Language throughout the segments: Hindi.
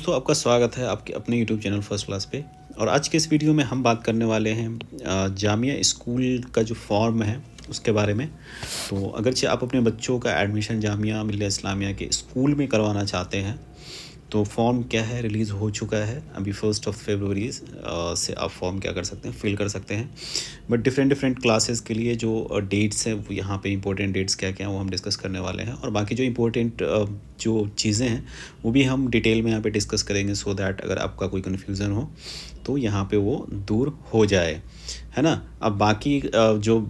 दोस्तों आपका स्वागत है आपके अपने YouTube चैनल फर्स्ट क्लास पे और आज के इस वीडियो में हम बात करने वाले हैं जामिया स्कूल का जो फॉर्म है उसके बारे में तो अगरचे आप अपने बच्चों का एडमिशन जामिया मिल्ल इस्लामिया के स्कूल में करवाना चाहते हैं तो फॉर्म क्या है रिलीज़ हो चुका है अभी फर्स्ट ऑफ फेबरवरी से आप फॉर्म क्या कर सकते हैं फिल कर सकते हैं बट डिफरेंट डिफरेंट क्लासेस के लिए जो डेट्स uh, हैं वो यहाँ पे इंपॉर्टेंट डेट्स क्या क्या हैं वो हम डिस्कस करने वाले हैं और बाकी जो इंपॉर्टेंट uh, जो चीज़ें हैं वो भी हम डिटेल में यहाँ पर डिस्कस करेंगे सो so दैट अगर आपका कोई कन्फ्यूज़न हो तो यहाँ पर वो दूर हो जाए है ना अब बाकी uh, जो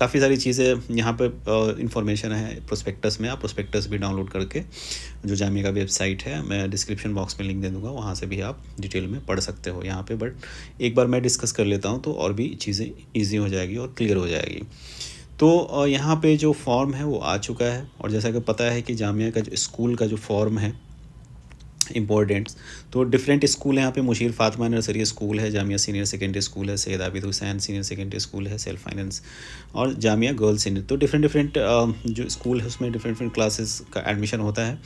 काफ़ी सारी चीज़ें यहाँ पर इंफॉर्मेशन है प्रोस्पेक्टस में आप प्रोस्पेक्टस भी डाउनलोड करके जो जामिया का वेबसाइट है मैं डिस्क्रिप्शन बॉक्स में लिंक दे दूँगा वहाँ से भी आप डिटेल में पढ़ सकते हो यहाँ पर बट एक बार मैं डिस्कस कर लेता हूँ तो और भी चीज़ें ईजी हो जाएगी और क्लियर हो जाएगी तो यहाँ पे जो फॉर्म है वो आ चुका है और जैसा कि पता है कि जामिया का जो स्कूल का जो फॉर्म है इंपॉर्टेंट्स तो डिफरेंट स्कूल हैं यहाँ पे मुशीर फातमा नर्सरी स्कूल है जामिया सीनियर सेकेंडरी स्कूल है Syed Abid Hussain senior secondary school है सेल्फ फाइनेंस और जामिया गर्ल्स सीनियर तो डिफरेंट डिफरेंट जो स्कूल है उसमें डिफरेंट डिफरेंट क्लासेस का एडमिशन होता है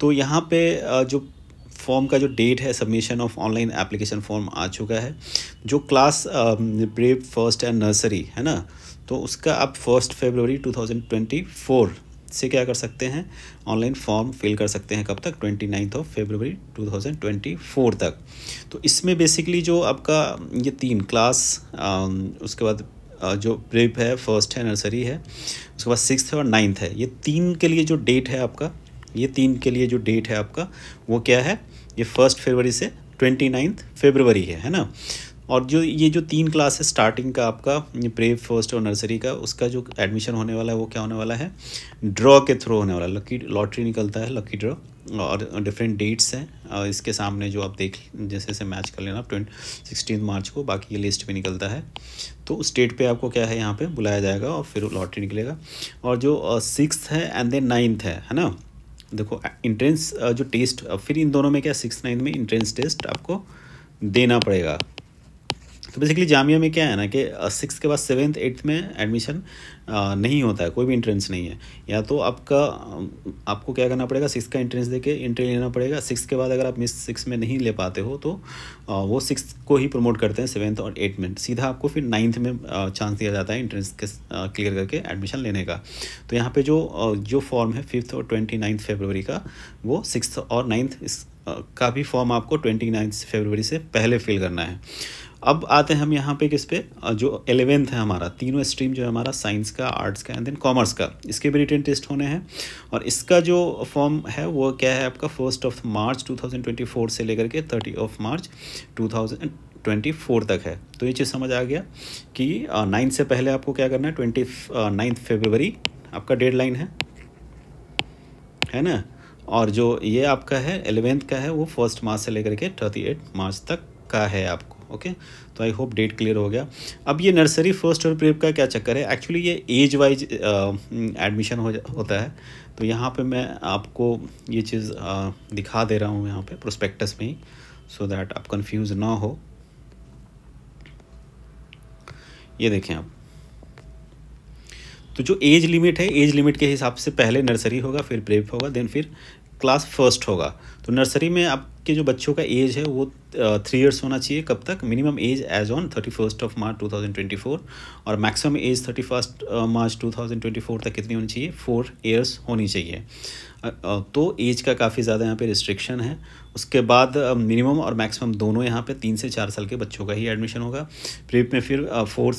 तो यहाँ पर जो फॉर्म का जो डेट है submission of online application form आ चुका है जो class prep first and nursery है ना तो उसका अब फर्स्ट ट्वेंटी फोर से क्या कर सकते हैं ऑनलाइन फॉर्म फिल कर सकते हैं कब तक twenty ninth of February two thousand twenty four तक तो इसमें बेसिकली जो आपका ये तीन क्लास उसके बाद जो प्रिप है फर्स्ट है नर्सरी है उसके बाद सिक्स है और नाइन्थ है ये तीन के लिए जो डेट है आपका ये तीन के लिए जो डेट है आपका वो क्या है ये फर्स्ट फरवरी से ट्वेंटी नाइन्थ फेबरवरी है है ना और जो ये जो तीन क्लास है स्टार्टिंग का आपका प्रे फर्स्ट और नर्सरी का उसका जो एडमिशन होने वाला है वो क्या होने वाला है ड्रॉ के थ्रू होने वाला लकी लॉटरी निकलता है लकी ड्रॉ और डिफरेंट डेट्स हैं और इसके सामने जो आप देख जैसे जैसे मैच कर लेना ट्वेंटी सिक्सटीन मार्च को बाकी ये लिस्ट में निकलता है तो उस डेट पे आपको क्या है यहाँ पे बुलाया जाएगा और फिर लॉटरी निकलेगा और जो सिक्स है एंड देन नाइन्थ है है ना देखो इंट्रेंस जो टेस्ट फिर इन दोनों में क्या सिक्स नाइन्थ में इंट्रेंस टेस्ट आपको देना पड़ेगा तो बेसिकली जामिया में क्या है ना कि सिक्स के बाद सेवन्थ एट्थ में एडमिशन नहीं होता है कोई भी इंट्रेंस नहीं है या तो आपका आपको क्या करना पड़ेगा सिक्स का इंट्रेंस दे के इंट्री लेना पड़ेगा सिक्स के बाद अगर आप मिस सिक्स में नहीं ले पाते हो तो वो सिक्स को ही प्रमोट करते हैं सेवन्थ और एट्थ में सीधा आपको फिर नाइन्थ में चांस दिया जाता है इंट्रेंस के क्लियर करके एडमिशन लेने का तो यहाँ पर जो जो फॉर्म है फिफ्थ और ट्वेंटी नाइन्थ फेबरवरी का वो सिक्स और नाइन्थ का भी फॉर्म आपको ट्वेंटी नाइन्थ फेबरवरी से पहले फिल करना है अब आते हैं हम यहाँ पे किस पे जो एलेवेंथ है हमारा तीनों स्ट्रीम जो है हमारा साइंस का आर्ट्स का एंड देन कॉमर्स का इसके भी रिटर्न टेस्ट होने हैं और इसका जो फॉर्म है वो क्या है आपका फर्स्ट ऑफ मार्च 2024 से लेकर के thirty of March 2024 twenty four तक है तो ये चीज़ समझ आ गया कि नाइन्थ से पहले आपको क्या करना है ट्वेंटी नाइन्थ फेबरवरी आपका डेड लाइन है है न और जो ये आपका है एलेवेंथ का है वो फर्स्ट मार्च से लेकर के थर्टी एट मार्च तक का है आपको ओके तो आई होप डेट क्लियर हो गया अब ये नर्सरी फर्स्ट और प्रेप का क्या चक्कर है एक्चुअली ये एज वाइज एडमिशन हो होता है तो यहाँ पे मैं आपको ये चीज़ uh, दिखा दे रहा हूँ यहाँ पे प्रोस्पेक्टस में ही सो दैट आप कंफ्यूज ना हो ये देखें आप तो जो एज लिमिट है एज लिमिट के हिसाब से पहले नर्सरी होगा फिर प्रेप होगा देन फिर क्लास फर्स्ट होगा तो नर्सरी में आपके जो बच्चों का एज है वो थ्री इयर्स होना चाहिए कब तक minimum age age on thirty first of March two thousand twenty four और maximum age thirty first March two thousand twenty four तक कितनी होनी चाहिए फोर ईयर्स होनी चाहिए तो एज का काफ़ी ज़्यादा यहाँ पे रिस्ट्रिक्शन है उसके बाद मिनिमम और मैक्सिमम दोनों यहाँ पे तीन से चार साल के बच्चों का ही एडमिशन होगा प्रीप में फिर फोर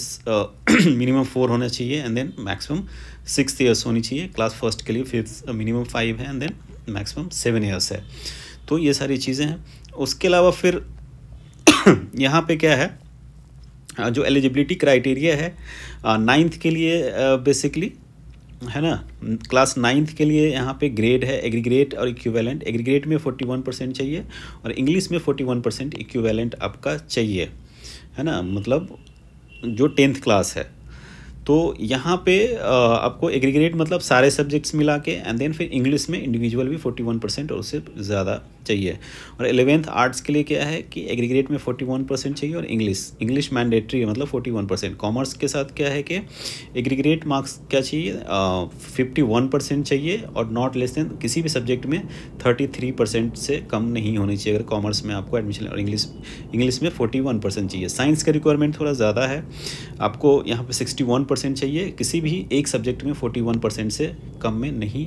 मिनिमम फोर होना चाहिए and then maximum six years होनी चाहिए क्लास फर्स्ट के लिए फिफ्थ मिनिमम फाइव है and then maximum seven years है तो ये सारी चीज़ें हैं उसके अलावा फिर यहाँ पे क्या है जो एलिजिबिलिटी क्राइटेरिया है नाइन्थ के लिए बेसिकली है ना क्लास नाइन्थ के लिए यहाँ पे ग्रेड है एग्रीग्रेट और इक्विवेलेंट एग्रीग्रेट में फोर्टी वन परसेंट चाहिए और इंग्लिश में फोर्टी वन परसेंट इक्विवेलेंट आपका चाहिए है ना मतलब जो टेंथ क्लास है तो यहाँ पे आपको एग्रीग्रेट मतलब सारे सब्जेक्ट्स मिला के एंड देन फिर इंग्लिश में इंडिविजुअल भी 41 परसेंट और उससे ज़्यादा चाहिए और एलेवेंथ आर्ट्स के लिए क्या है कि एग्रीग्रेट में 41 परसेंट चाहिए और इंग्लिश इंग्लिश मैंडेटरी है मतलब 41 परसेंट कॉमर्स के साथ क्या है कि एग्रीग्रेट मार्क्स क्या चाहिए फिफ्टी वन परसेंट चाहिए और नॉट लेस देन किसी भी सब्जेक्ट में थर्टी थ्री परसेंट से कम नहीं होनी चाहिए अगर कॉमर्स में आपको एडमिशन और इंग्लिश इंग्लिश में फोर्टी वन परसेंट चाहिए साइंस का रिक्वायरमेंट थोड़ा ज़्यादा है आपको यहाँ पे सिक्सटी वन परसेंट चाहिए किसी भी एक सब्जेक्ट में फोर्टी वन परसेंट से कम में नहीं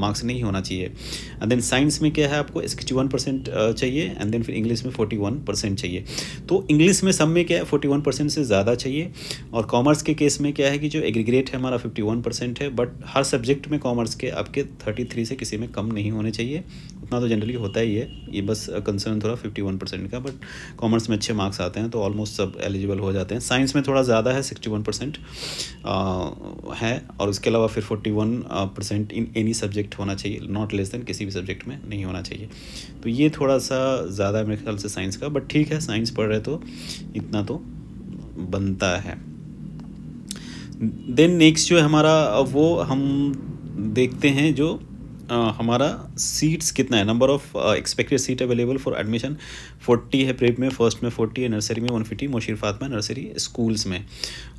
मार्क्स नहीं होना चाहिए एंड देन साइंस में क्या है आपको सिक्सटी वन परसेंट चाहिए एंड देन फिर इंग्लिश में फोर्टी वन परसेंट चाहिए तो इंग्लिश में सब में क्या है फोर्टी वन परसेंट से ज़्यादा चाहिए और कॉमर्स के केस में क्या है कि जो एग्रीग्रेट है हमारा फिफ्टी वन परसेंट है बट हर सब्जेक्ट में कॉमर्स के आपके थर्टी थ्री से किसी में कम नहीं होने चाहिए उतना तो जनरली होता ही है ये बस कंसर्न थोड़ा फिफ्टी वन परसेंट का बट कॉमर्स में अच्छे मार्क्स आते हैं तो ऑलमोस्ट सब एलिजिबल हो जाते हैं साइंस में थोड़ा ज़्यादा है सिक्सटी वन परसेंट है और उसके अलावा फिर forty one percent in any subject होना चाहिए नॉट लेस देन किसी भी सब्जेक्ट में नहीं होना चाहिए तो ये थोड़ा सा ज़्यादा मेरे ख्याल से साइंस का बट ठीक है साइंस पढ़ रहे तो इतना तो बनता है देन नेक्स्ट जो है हमारा वो हम देखते हैं जो हमारा सीट्स कितना है number of expected seat available for admission forty है प्रेप में फर्स्ट में फोर्टी है नर्सरी में one fifty Mushir Fatima nursery schools में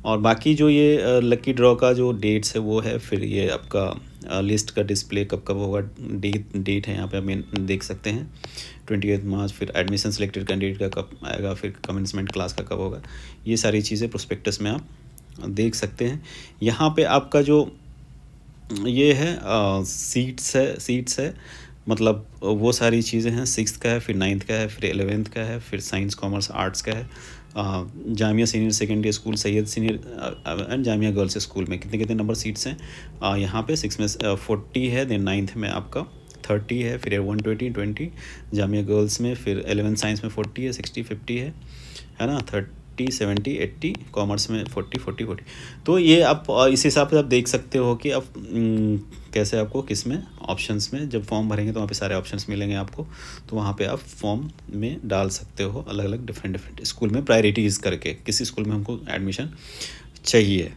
और बाकी जो ये लकी ड्रॉ का जो डेट्स है वो है फिर ये आपका लिस्ट का डिस्प्ले कब कब होगा डेट डेट है यहाँ पे हमें देख सकते हैं ट्वेंटी मार्च फिर एडमिशन सेलेक्टेड कैंडिडेट का कब आएगा फिर कमेंसमेंट क्लास का कब होगा ये सारी चीज़ें प्रोस्पेक्टस में आप देख सकते हैं यहाँ पे आपका जो ये है सीट्स है सीट्स है मतलब वो सारी चीज़ें हैं सिक्स का है फिर नाइन्थ का है फिर एलेवेंथ का है फिर साइंस कॉमर्स आर्ट्स का है Jamia senior secondary school Syed senior and Jamia girls school में कितने कितने नंबर सीट्स हैं यहाँ पे सिक्स में फोर्टी है देन नाइन्थ में आपका थर्टी है फिर one twenty twenty Jamia girls में फिर एलेवन साइंस में फोर्टी है सिक्सटी फिफ्टी है है ना thirty fifty seventy eighty commerce में फोर्टी फोर्टी फोर्टी तो ये आप इस हिसाब से आप देख सकते हो कि आप कैसे आपको किस में ऑप्शंस में जब फॉर्म भरेंगे तो वहाँ पे सारे ऑप्शंस मिलेंगे आपको तो वहाँ पे आप फॉर्म में डाल सकते हो अलग अलग डिफरेंट डिफरेंट स्कूल में प्रायोरिटीज़ करके किसी स्कूल में हमको एडमिशन चाहिए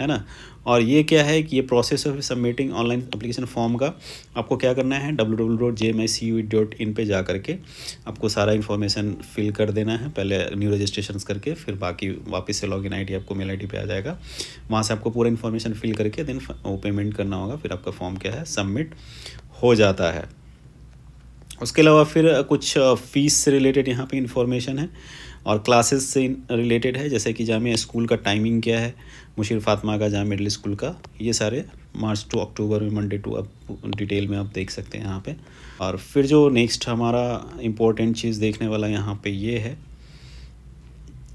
है ना और ये क्या है कि ये process of submitting online application form का आपको क्या करना है W W dot J M I C U dot in पर जा करके आपको सारा इन्फॉर्मेशन फिल कर देना है पहले न्यू रजिस्ट्रेशन करके फिर बाकी वापस से लॉग इन आई डी आपको मेल आई डी पे आ जाएगा वहाँ से आपको पूरा इन्फॉर्मेशन फिल करके देन वो पेमेंट करना होगा फिर आपका फॉर्म क्या है सबमिट हो जाता है उसके अलावा फिर कुछ फ़ीस से रिलेटेड यहाँ पे इन्फॉर्मेशन है और क्लासेस से रिलेटेड है जैसे कि जामिया स्कूल का टाइमिंग क्या है मुशीर फातमा का जाम मिडिल स्कूल का ये सारे मार्च टू अक्टूबर में मंडे टू अब डिटेल में आप देख सकते हैं यहाँ पे और फिर जो नेक्स्ट हमारा इम्पोर्टेंट चीज़ देखने वाला यहाँ पे ये है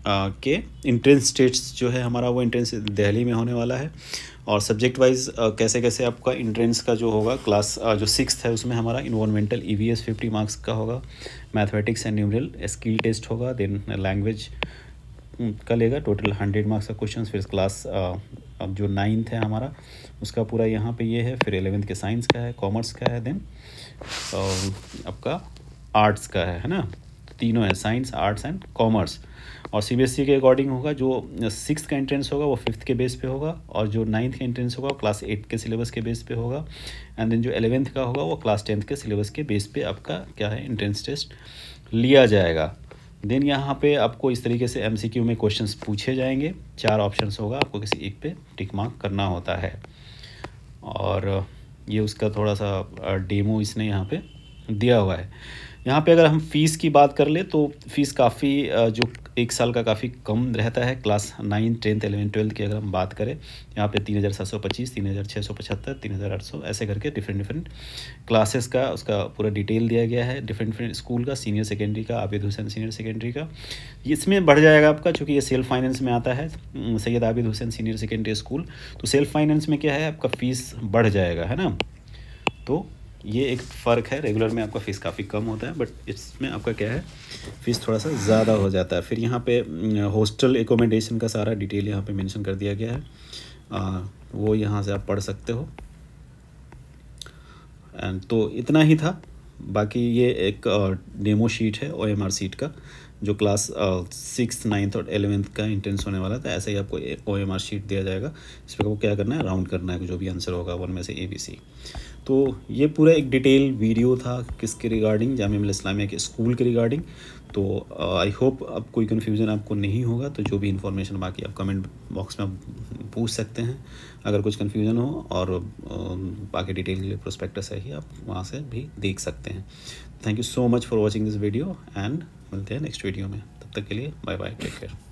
के इंट्रेंस टेस्ट जो है हमारा वो इंट्रेंस दिल्ली में होने वाला है और सब्जेक्ट वाइज कैसे कैसे आपका इंट्रेंस का जो होगा क्लास जो सिक्स है उसमें हमारा environmental E V S fifty marks का होगा mathematics and numeral skill test होगा देन लैंग्वेज हम्म, का लेगा टोटल हंड्रेड मार्क्स का क्वेश्चन फिर क्लास अब जो नाइन्थ है हमारा उसका पूरा यहाँ पे ये है फिर एलेवेंथ के साइंस का है कॉमर्स का है देन आपका आर्ट्स का है है ना तीनों हैं साइंस आर्ट्स एंड कॉमर्स और सी e के अकॉर्डिंग होगा जो सिक्स का एंट्रेंस होगा वो फिफ्थ के बेस पे होगा और जो नाइन्थ का एंट्रेंस होगा क्लास एट के सिलेबस के बेस पे होगा एंड देन जो एलेवेंथ का होगा वो क्लास टेंथ के सिलेबस के बेस पे आपका क्या है एंट्रेंस टेस्ट लिया जाएगा देन यहाँ पे आपको इस तरीके से एम में क्वेश्चन पूछे जाएंगे चार ऑप्शन होगा आपको किसी एक पे टिक मार्क करना होता है और ये उसका थोड़ा सा डेमो uh, इसने यहाँ पर दिया हुआ है यहाँ पे अगर हम फ़ीस की बात कर ले तो फ़ीस काफ़ी जो एक साल का काफ़ी कम रहता है class nine tenth eleven twelfth की अगर हम बात करें यहाँ पे तीन हज़ार सात सौ पच्चीस तीन हज़ार छः सौ पचहत्तर तीन हज़ार आठ सौ ऐसे करके डिफरेंट डिफरेंट क्लासेस का उसका पूरा डिटेल दिया गया है डिफरेंट डिफरेंट स्कूल का सीनियर सेकेंडरी का आबिद हुसैन सीनियर सेकेंडरी का इसमें बढ़ जाएगा आपका चूँकि ये सेल्फ फाइनेंस में आता है Syed Abid Hussain senior secondary school तो सेल्फ फाइनेंस में क्या है आपका फ़ीस बढ़ जाएगा है ना तो ये एक फ़र्क है रेगुलर में आपका फ़ीस काफ़ी कम होता है बट इसमें आपका क्या है फ़ीस थोड़ा सा ज़्यादा हो जाता है फिर यहाँ पे हॉस्टल एकोमोडेशन का सारा डिटेल यहाँ पे मेंशन कर दिया गया है आ, वो यहाँ से आप पढ़ सकते हो एंड तो इतना ही था बाकी ये एक डेमो शीट है ओ एम आर सीट का जो क्लास सिक्स नाइन्थ और एलेवेंथ का इंटेंस होने वाला था ऐसे ही आपको ओ एम आर शीट दिया जाएगा इस पर आपको क्या करना है राउंड करना है जो भी आंसर होगा वन में से ए बी सी तो ये पूरा एक डिटेल वीडियो था किसके रिगार्डिंग जाम इस्लामिया के स्कूल के रिगार्डिंग तो आई uh, होप अब कोई कन्फ्यूज़न आपको नहीं होगा तो जो भी इन्फॉर्मेशन बाकी आप कमेंट बॉक्स में पूछ सकते हैं अगर कुछ कन्फ्यूज़न हो और uh, बाकी डिटेल के लिए प्रोस्पेक्टस है ही आप वहाँ से भी देख सकते हैं thank you so much for watching this video and मिलते हैं नेक्स्ट वीडियो में तब तक के लिए बाय बाय टेक केयर